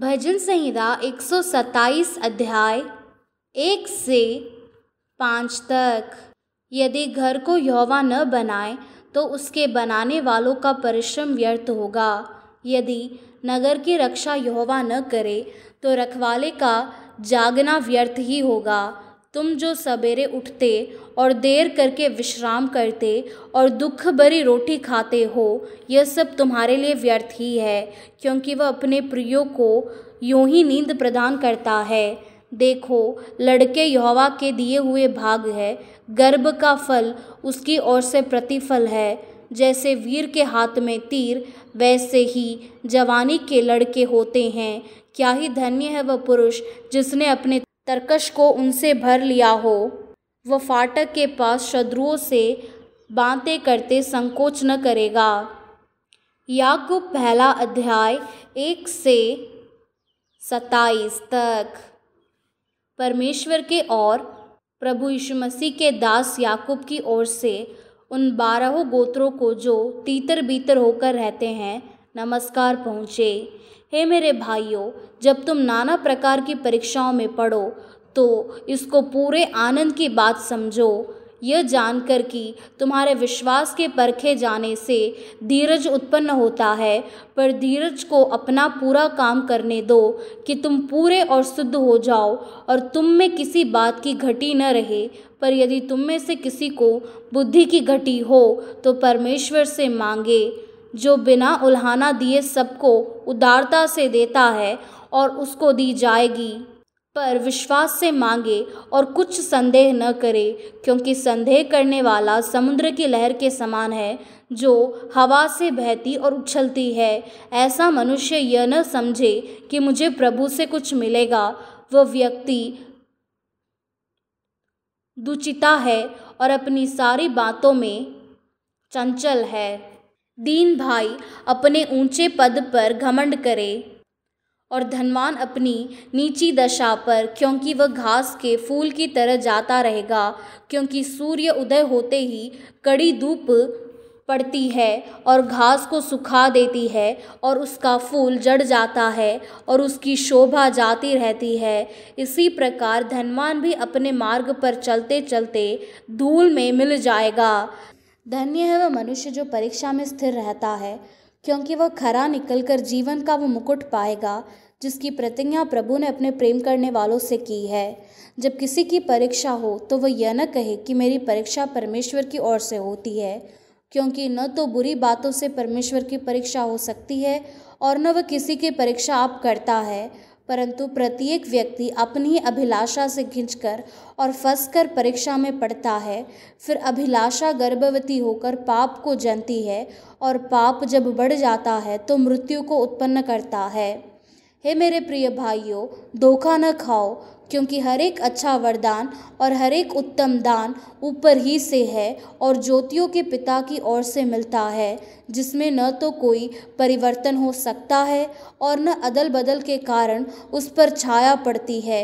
भजन संहिता एक सौ सत्ताईस अध्याय एक से पाँच तक यदि घर को यौवा न बनाए तो उसके बनाने वालों का परिश्रम व्यर्थ होगा यदि नगर की रक्षा यौवा न करे तो रखवाले का जागना व्यर्थ ही होगा तुम जो सवेरे उठते और देर करके विश्राम करते और दुख भरी रोटी खाते हो यह सब तुम्हारे लिए व्यर्थ ही है क्योंकि वह अपने प्रियो को यूं ही नींद प्रदान करता है देखो लड़के यहोवा के दिए हुए भाग है गर्भ का फल उसकी ओर से प्रतिफल है जैसे वीर के हाथ में तीर वैसे ही जवानी के लड़के होते हैं क्या ही धन्य है वह पुरुष जिसने अपने तरकश को उनसे भर लिया हो वह फाटक के पास शत्रुओं से बातें करते संकोच न करेगा याकूब पहला अध्याय एक से सताईस तक परमेश्वर के और प्रभु यीशु मसीह के दास याकूब की ओर से उन बारहों गोत्रों को जो तीतर बीतर होकर रहते हैं नमस्कार पहुँचे हे मेरे भाइयों जब तुम नाना प्रकार की परीक्षाओं में पढ़ो तो इसको पूरे आनंद की बात समझो यह जानकर कि तुम्हारे विश्वास के परखे जाने से धीरज उत्पन्न होता है पर धीरज को अपना पूरा काम करने दो कि तुम पूरे और शुद्ध हो जाओ और तुम में किसी बात की घटी न रहे पर यदि तुम में से किसी को बुद्धि की घटी हो तो परमेश्वर से मांगे जो बिना उल्हाना दिए सबको उदारता से देता है और उसको दी जाएगी पर विश्वास से मांगे और कुछ संदेह न करे क्योंकि संदेह करने वाला समुद्र की लहर के समान है जो हवा से बहती और उछलती है ऐसा मनुष्य यह न समझे कि मुझे प्रभु से कुछ मिलेगा वह व्यक्ति दुचिता है और अपनी सारी बातों में चंचल है दीन भाई अपने ऊंचे पद पर घमंड करे और धनवान अपनी नीची दशा पर क्योंकि वह घास के फूल की तरह जाता रहेगा क्योंकि सूर्य उदय होते ही कड़ी धूप पड़ती है और घास को सुखा देती है और उसका फूल जड़ जाता है और उसकी शोभा जाती रहती है इसी प्रकार धनवान भी अपने मार्ग पर चलते चलते धूल में मिल जाएगा धन्य है वह मनुष्य जो परीक्षा में स्थिर रहता है क्योंकि वह खरा निकलकर जीवन का वो मुकुट पाएगा जिसकी प्रतिज्ञा प्रभु ने अपने प्रेम करने वालों से की है जब किसी की परीक्षा हो तो वह यह न कहे कि मेरी परीक्षा परमेश्वर की ओर से होती है क्योंकि न तो बुरी बातों से परमेश्वर की परीक्षा हो सकती है और न वह किसी की परीक्षा आप करता है परंतु प्रत्येक व्यक्ति अपनी अभिलाषा से खींचकर और फंसकर परीक्षा में पड़ता है फिर अभिलाषा गर्भवती होकर पाप को जनती है और पाप जब बढ़ जाता है तो मृत्यु को उत्पन्न करता है हे मेरे प्रिय भाइयों धोखा न खाओ क्योंकि हर एक अच्छा वरदान और हर एक उत्तम दान ऊपर ही से है और ज्योतियों के पिता की ओर से मिलता है जिसमें न तो कोई परिवर्तन हो सकता है और न अदल बदल के कारण उस पर छाया पड़ती है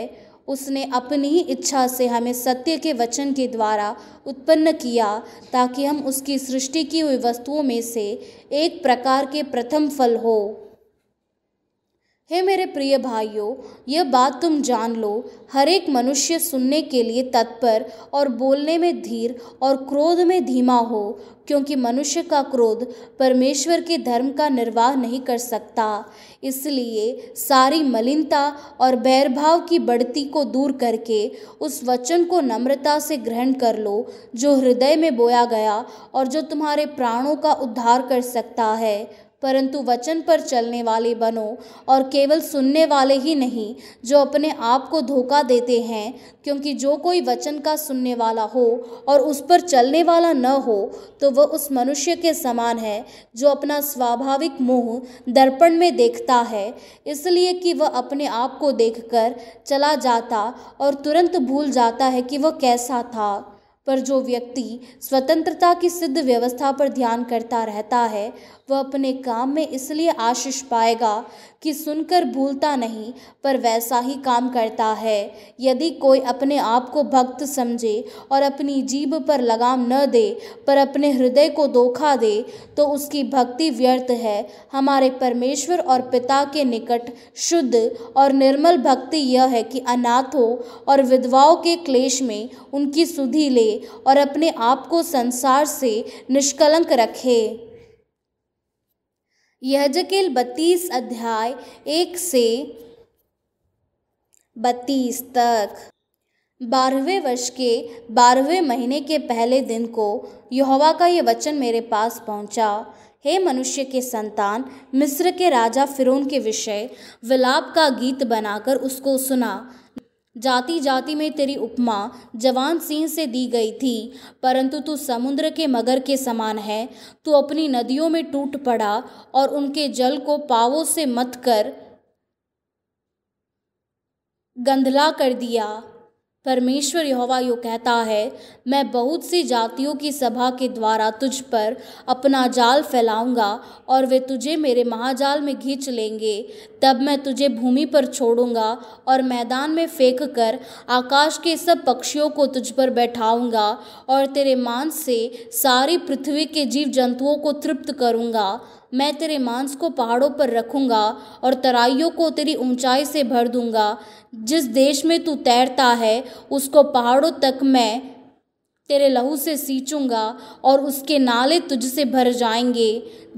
उसने अपनी ही इच्छा से हमें सत्य के वचन के द्वारा उत्पन्न किया ताकि हम उसकी सृष्टि की हुई वस्तुओं में से एक प्रकार के प्रथम फल हो हे मेरे प्रिय भाइयों यह बात तुम जान लो हर एक मनुष्य सुनने के लिए तत्पर और बोलने में धीर और क्रोध में धीमा हो क्योंकि मनुष्य का क्रोध परमेश्वर के धर्म का निर्वाह नहीं कर सकता इसलिए सारी मलिनता और बैरभाव की बढ़ती को दूर करके उस वचन को नम्रता से ग्रहण कर लो जो हृदय में बोया गया और जो तुम्हारे प्राणों का उद्धार कर सकता है परंतु वचन पर चलने वाले बनो और केवल सुनने वाले ही नहीं जो अपने आप को धोखा देते हैं क्योंकि जो कोई वचन का सुनने वाला हो और उस पर चलने वाला न हो तो वह उस मनुष्य के समान है जो अपना स्वाभाविक मुँह दर्पण में देखता है इसलिए कि वह अपने आप को देखकर चला जाता और तुरंत भूल जाता है कि वह कैसा था पर जो व्यक्ति स्वतंत्रता की सिद्ध व्यवस्था पर ध्यान करता रहता है वह अपने काम में इसलिए आशीष पाएगा कि सुनकर भूलता नहीं पर वैसा ही काम करता है यदि कोई अपने आप को भक्त समझे और अपनी जीभ पर लगाम न दे पर अपने हृदय को धोखा दे तो उसकी भक्ति व्यर्थ है हमारे परमेश्वर और पिता के निकट शुद्ध और निर्मल भक्ति यह है कि अनाथों और विधवाओं के क्लेश में उनकी सुधि ले और अपने आप को संसार से निष्कलंक रखे यह जकेल बत्तीस अध्याय एक से बत्तीस तक बारहवें वर्ष के बारहवें महीने के पहले दिन को यहोवा का यह वचन मेरे पास पहुंचा हे मनुष्य के संतान मिस्र के राजा फिरोन के विषय विलाप का गीत बनाकर उसको सुना जाति जाति में तेरी उपमा जवान सिंह से दी गई थी परंतु तू समुद्र के मगर के समान है तू अपनी नदियों में टूट पड़ा और उनके जल को पावों से मत कर गंधला कर दिया परमेश्वर यहोवा यो कहता है मैं बहुत सी जातियों की सभा के द्वारा तुझ पर अपना जाल फैलाऊंगा और वे तुझे मेरे महाजाल में खींच लेंगे तब मैं तुझे भूमि पर छोड़ूंगा और मैदान में फेंक कर आकाश के सब पक्षियों को तुझ पर बैठाऊंगा और तेरे मांस से सारी पृथ्वी के जीव जंतुओं को तृप्त करूंगा मैं तेरे मांस को पहाड़ों पर रखूँगा और तराइयों को तेरी ऊंचाई से भर दूंगा जिस देश में तू तैरता है उसको पहाड़ों तक मैं तेरे लहू से सींचूंगा और उसके नाले तुझसे भर जाएंगे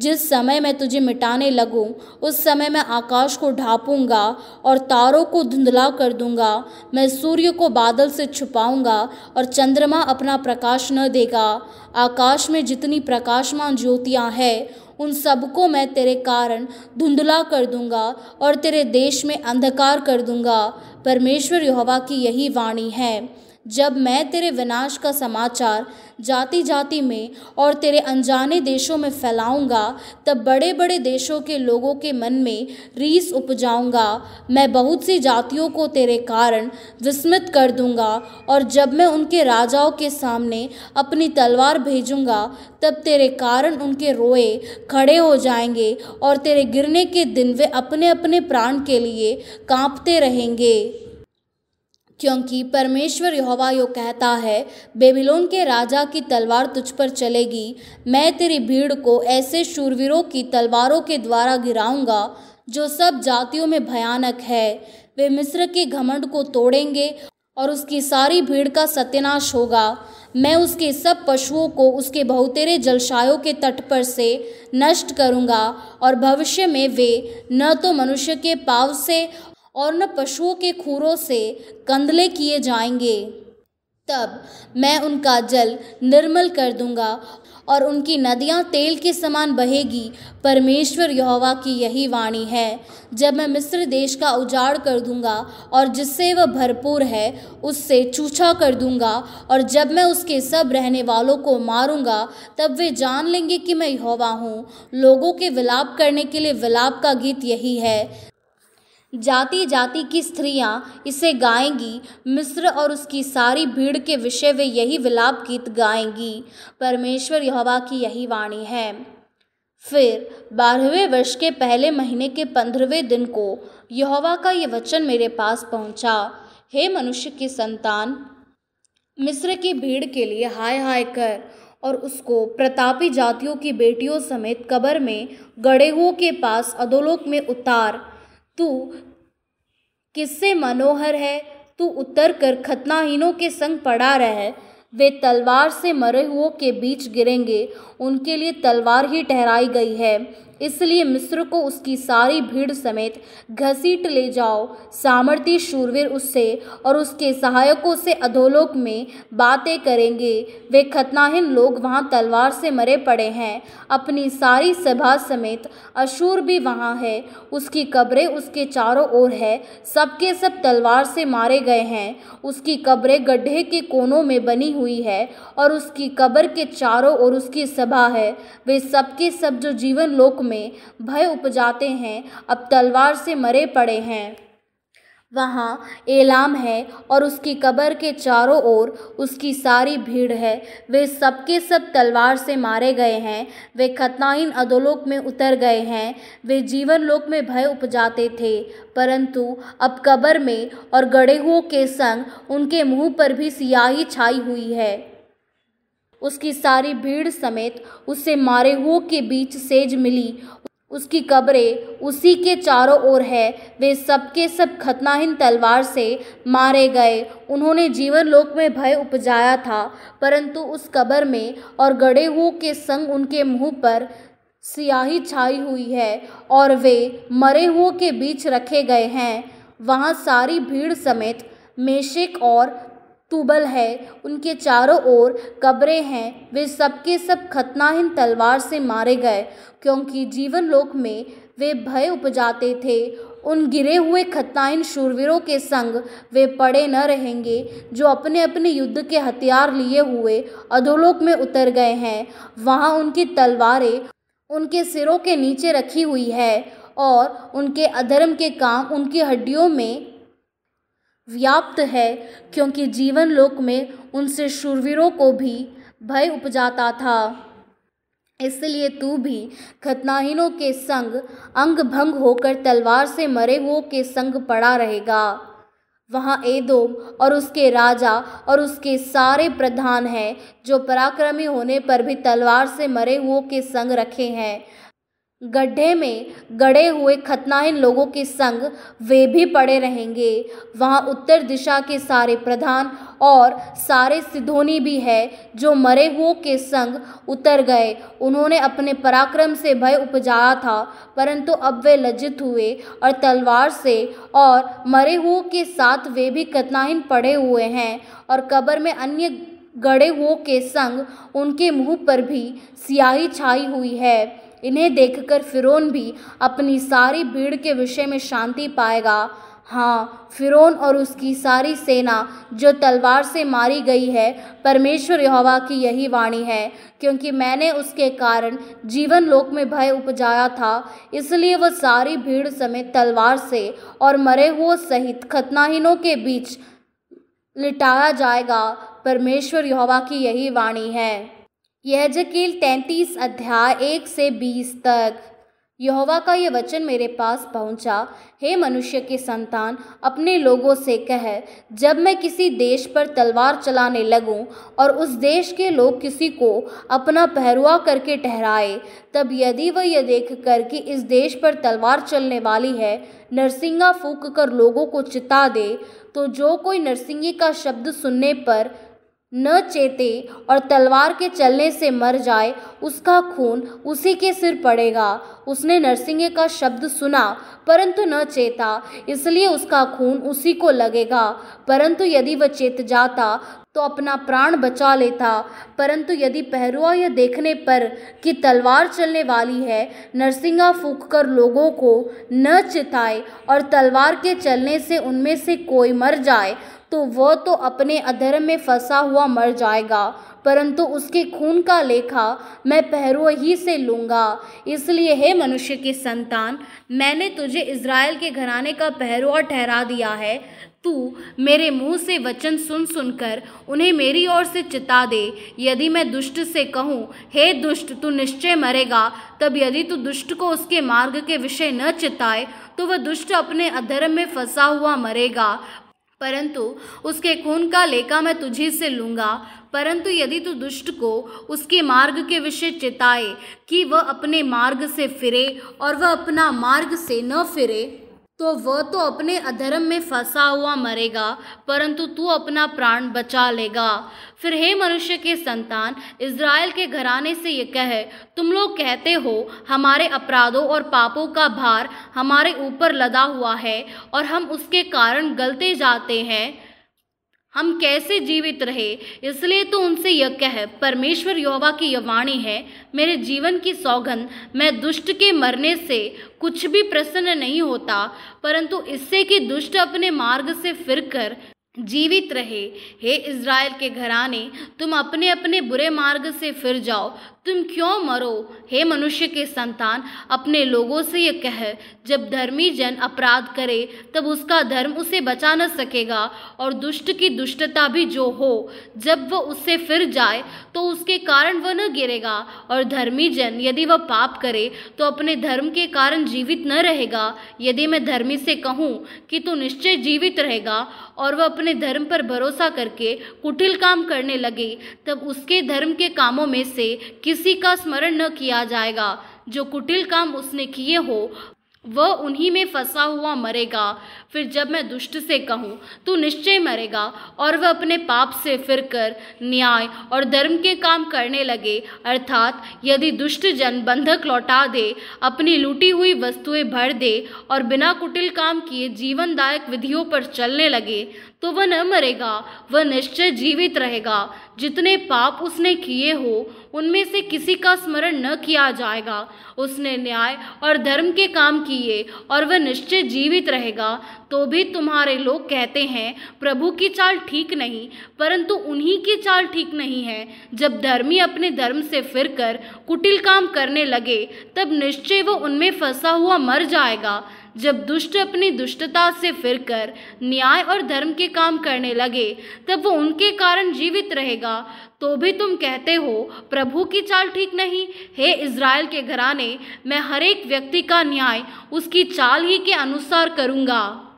जिस समय मैं तुझे मिटाने लगूं उस समय मैं आकाश को ढापूंगा और तारों को धुंधला कर दूंगा मैं सूर्य को बादल से छुपाऊंगा और चंद्रमा अपना प्रकाश न देगा आकाश में जितनी प्रकाशमान ज्योतियाँ हैं उन सबको मैं तेरे कारण धुंधला कर दूंगा और तेरे देश में अंधकार कर दूंगा परमेश्वर यहोवा की यही वाणी है जब मैं तेरे विनाश का समाचार जाति जाति में और तेरे अनजाने देशों में फैलाऊंगा तब बड़े बड़े देशों के लोगों के मन में रीस उपजाऊंगा मैं बहुत सी जातियों को तेरे कारण विस्मित कर दूंगा और जब मैं उनके राजाओं के सामने अपनी तलवार भेजूंगा तब तेरे कारण उनके रोए खड़े हो जाएंगे और तेरे गिरने के दिन वे अपने अपने प्राण के लिए कांपते रहेंगे क्योंकि परमेश्वर यहोवा यो कहता है बेबीलोन के राजा की तलवार तुझ पर चलेगी मैं तेरी भीड़ को ऐसे शूरवीरों की तलवारों के द्वारा गिराऊंगा जो सब जातियों में भयानक है वे मिस्र के घमंड को तोड़ेंगे और उसकी सारी भीड़ का सत्यानाश होगा मैं उसके सब पशुओं को उसके बहुतेरे जलशायों के तट पर से नष्ट करूंगा और भविष्य में वे न तो मनुष्य के पाव से और न पशुओं के खूरों से कंदले किए जाएंगे तब मैं उनका जल निर्मल कर दूंगा और उनकी नदियां तेल के समान बहेगी परमेश्वर यहोवा की यही वाणी है जब मैं मिस्र देश का उजाड़ कर दूंगा और जिससे वह भरपूर है उससे चूछा कर दूंगा और जब मैं उसके सब रहने वालों को मारूंगा तब वे जान लेंगे कि मैं यहोवा हूँ लोगों के विलाप करने के लिए विलाप का गीत यही है जाति जाति की स्त्रियाँ इसे गाएंगी मिस्र और उसकी सारी भीड़ के विषय वे यही विलाप गीत गाएंगी परमेश्वर यहोवा की यही वाणी है फिर बारहवें वर्ष के पहले महीने के पंद्रहवें दिन को यहोवा का ये वचन मेरे पास पहुंचा हे मनुष्य की संतान मिस्र की भीड़ के लिए हाय हाय कर और उसको प्रतापी जातियों की बेटियों समेत कबर में गड़ेहुओं के पास अधोलोक में उतार तू किससे मनोहर है तू उतर कर खतनाहीनों के संग पड़ा रह वे तलवार से मरे हुओं के बीच गिरेंगे उनके लिए तलवार ही ठहराई गई है इसलिए मिस्र को उसकी सारी भीड़ समेत घसीट ले जाओ सामर्थी शूरवीर उससे और उसके सहायकों से अधोलोक में बातें करेंगे वे खतनाहीन लोग वहाँ तलवार से मरे पड़े हैं अपनी सारी सभा समेत अशूर भी वहाँ है उसकी कब्रें उसके चारों ओर है सबके सब तलवार से मारे गए हैं उसकी कब्रें गड्ढे के कोनों में बनी हुई है और उसकी कब्र के चारों ओर उसकी सभा है वे सबके सब जो जीवन लोक में में भय उपजाते हैं अब तलवार से मरे पड़े हैं वहाँ एलाम है और उसकी कब्र के चारों ओर उसकी सारी भीड़ है वे सबके सब तलवार से मारे गए हैं वे खतनाइन अधोलोक में उतर गए हैं वे जीवन लोक में भय उपजाते थे परंतु अब कब्र में और गड़ेहुओं के संग उनके मुंह पर भी सियाही छाई हुई है उसकी सारी भीड़ समेत उससे मारे हुओं के बीच सेज मिली उसकी कब्रें उसी के चारों ओर है वे सबके सब खतनाहीन तलवार से मारे गए उन्होंने जीवन लोक में भय उपजाया था परंतु उस कब्र में और गड़े हुओं के संग उनके मुंह पर सियाही छाई हुई है और वे मरे हुओं के बीच रखे गए हैं वहाँ सारी भीड़ समेत मेशिक और तुबल है उनके चारों ओर कब्रें हैं वे सबके सब खतनाहीन तलवार से मारे गए क्योंकि जीवन लोक में वे भय उपजाते थे उन गिरे हुए खतनाहीन शूरवीरों के संग वे पड़े न रहेंगे जो अपने अपने युद्ध के हथियार लिए हुए अधोलोक में उतर गए हैं वहाँ उनकी तलवारें उनके सिरों के नीचे रखी हुई है और उनके अधर्म के काम उनकी हड्डियों में व्याप्त है क्योंकि जीवन लोक में उनसे शूरवीरों को भी भय उपजाता था इसलिए तू भी खतनाहीनों के संग अंग भंग होकर तलवार से मरे हुओं के संग पड़ा रहेगा वहाँ एदोम और उसके राजा और उसके सारे प्रधान हैं जो पराक्रमी होने पर भी तलवार से मरे हुओं के संग रखे हैं गड्ढे में गड़े हुए खतनाहीन लोगों के संग वे भी पड़े रहेंगे वहाँ उत्तर दिशा के सारे प्रधान और सारे सिधोनी भी है जो मरे हुओं के संग उतर गए उन्होंने अपने पराक्रम से भय उपजाया था परंतु अब वे लज्जित हुए और तलवार से और मरे हुओं के साथ वे भी खतनाहीन पड़े हुए हैं और कब्र में अन्य गड़े हुओं के संग उनके मुंह पर भी स्याही छाई हुई है इन्हें देखकर फ़िरौन भी अपनी सारी भीड़ के विषय में शांति पाएगा हाँ फ़िरौन और उसकी सारी सेना जो तलवार से मारी गई है परमेश्वर यहोवा की यही वाणी है क्योंकि मैंने उसके कारण जीवन लोक में भय उपजाया था इसलिए वह सारी भीड़ समेत तलवार से और मरे हुए सहित खतनाहीनों के बीच लिटाया जाएगा परमेश्वर यहोवा की यही वाणी है यहजकील तैंतीस अध्याय एक से बीस तक यहोवा का यह वचन मेरे पास पहुंचा हे मनुष्य के संतान अपने लोगों से कह जब मैं किसी देश पर तलवार चलाने लगूं और उस देश के लोग किसी को अपना पहरुआ करके ठहराए तब यदि वह यह देख कर कि इस देश पर तलवार चलने वाली है नरसिंगा फूक कर लोगों को चिता दे तो जो कोई नरसिंगी का शब्द सुनने पर न चेते और तलवार के चलने से मर जाए उसका खून उसी के सिर पड़ेगा उसने नरसिंह का शब्द सुना परंतु न चेता इसलिए उसका खून उसी को लगेगा परंतु यदि वह चेत जाता तो अपना प्राण बचा लेता परंतु यदि पहरुआ यह देखने पर कि तलवार चलने वाली है नरसिंगा फूक कर लोगों को न चिताए और तलवार के चलने से उनमें से कोई मर जाए तो वह तो अपने अधर्म में फंसा हुआ मर जाएगा परंतु उसके खून का लेखा मैं पहरो ही से लूँगा इसलिए हे मनुष्य की संतान मैंने तुझे इज़राइल के घराने का पहरुआ ठहरा दिया है तू मेरे मुंह से वचन सुन सुनकर उन्हें मेरी ओर से चिता दे यदि मैं दुष्ट से कहूँ हे दुष्ट तू निश्चय मरेगा तब यदि तू दुष्ट को उसके मार्ग के विषय न चिताए तो वह दुष्ट अपने अधर्म में फंसा हुआ मरेगा परंतु उसके खून का लेखा मैं तुझी से लूँगा परंतु यदि तू दुष्ट को उसके मार्ग के विषय चेताए कि वह अपने मार्ग से फिरे और वह अपना मार्ग से न फिरे तो वह तो अपने अधर्म में फंसा हुआ मरेगा परंतु तू अपना प्राण बचा लेगा फिर हे मनुष्य के संतान इज़राइल के घराने से ये कह तुम लोग कहते हो हमारे अपराधों और पापों का भार हमारे ऊपर लदा हुआ है और हम उसके कारण गलते जाते हैं हम कैसे जीवित रहे इसलिए तो उनसे यह कह परमेश्वर योवा की यह वाणी है मेरे जीवन की सौगंध मैं दुष्ट के मरने से कुछ भी प्रसन्न नहीं होता परंतु इससे कि दुष्ट अपने मार्ग से फिरकर जीवित रहे हे इज़राइल के घराने तुम अपने अपने बुरे मार्ग से फिर जाओ तुम क्यों मरो हे मनुष्य के संतान अपने लोगों से यह कह जब धर्मी जन अपराध करे तब उसका धर्म उसे बचा न सकेगा और दुष्ट की दुष्टता भी जो हो जब वह उससे फिर जाए तो उसके कारण वह न गिरेगा और धर्मी जन यदि वह पाप करे तो अपने धर्म के कारण जीवित न रहेगा यदि मैं धर्मी से कहूँ कि तू निश्चय जीवित रहेगा और वह अपने धर्म पर भरोसा करके कुटिल काम करने लगे तब उसके धर्म के कामों में से किस किसी का स्मरण न किया जाएगा जो कुटिल काम उसने किए हो वह उन्हीं में फंसा हुआ मरेगा फिर जब मैं दुष्ट से कहूँ तो निश्चय मरेगा और वह अपने पाप से फिरकर न्याय और धर्म के काम करने लगे अर्थात यदि दुष्ट जन बंधक लौटा दे अपनी लूटी हुई वस्तुएं भर दे और बिना कुटिल काम किए जीवनदायक विधियों पर चलने लगे तो वह न मरेगा वह निश्चय जीवित रहेगा जितने पाप उसने किए हो उनमें से किसी का स्मरण न किया जाएगा उसने न्याय और धर्म के काम किए और वह निश्चय जीवित रहेगा तो भी तुम्हारे लोग कहते हैं प्रभु की चाल ठीक नहीं परंतु उन्हीं की चाल ठीक नहीं है जब धर्मी अपने धर्म से फिरकर कुटिल काम करने लगे तब निश्चय वह उनमें फंसा हुआ मर जाएगा जब दुष्ट अपनी दुष्टता से फिरकर न्याय और धर्म के काम करने लगे तब वो उनके कारण जीवित रहेगा तो भी तुम कहते हो प्रभु की चाल ठीक नहीं हे इज़राइल के घराने मैं हर एक व्यक्ति का न्याय उसकी चाल ही के अनुसार करूँगा